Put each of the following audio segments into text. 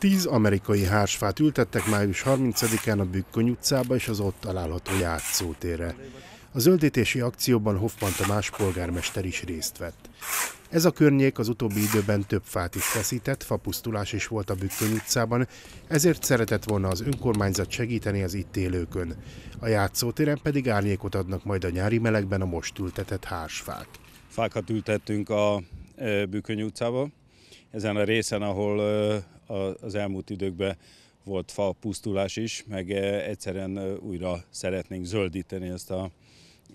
Tíz amerikai hársfát ültettek május 30-án a Bükkony utcába és az ott található játszótérre. A zöldítési akcióban Hoffman Tamás polgármester is részt vett. Ez a környék az utóbbi időben több fát is feszített, fapusztulás is volt a Bükkön utcában, ezért szeretett volna az önkormányzat segíteni az itt élőkön. A játszótéren pedig árnyékot adnak majd a nyári melegben a most ültetett hársfák. Fákat ültettünk a e, Bükkön utcába, ezen a részen, ahol e, a az elmúlt időkben volt fa pusztulás is, meg e, egyszerűen e, újra szeretnénk zöldíteni ezt a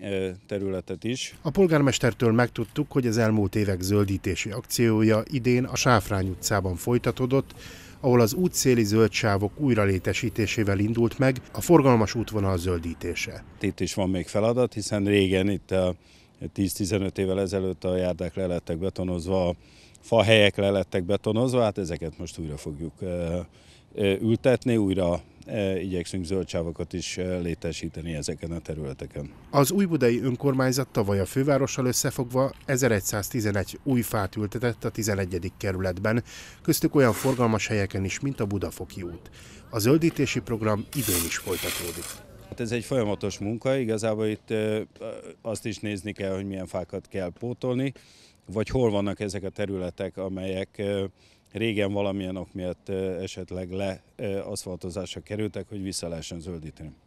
e, területet is. A polgármestertől megtudtuk, hogy az elmúlt évek zöldítési akciója idén a Sáfrány utcában folytatódott, ahol az útszéli zöldsávok újralétesítésével indult meg a forgalmas útvonal zöldítése. Itt is van még feladat, hiszen régen itt a 10-15 évvel ezelőtt a járdák le lettek betonozva, a fahelyek le lettek betonozva, hát ezeket most újra fogjuk eh, eh, ültetni, újra eh, igyekszünk zöldsávokat is létesíteni ezeken a területeken. Az újbudai önkormányzat tavaly a fővárossal összefogva 1111 új fát ültetett a 11. kerületben, köztük olyan forgalmas helyeken is, mint a Budafoki út. A zöldítési program idén is folytatódik. Hát ez egy folyamatos munka, igazából itt azt is nézni kell, hogy milyen fákat kell pótolni, vagy hol vannak ezek a területek, amelyek régen valamilyen ok miatt esetleg leaszfaltozásra kerültek, hogy vissza lehessen zöldíteni.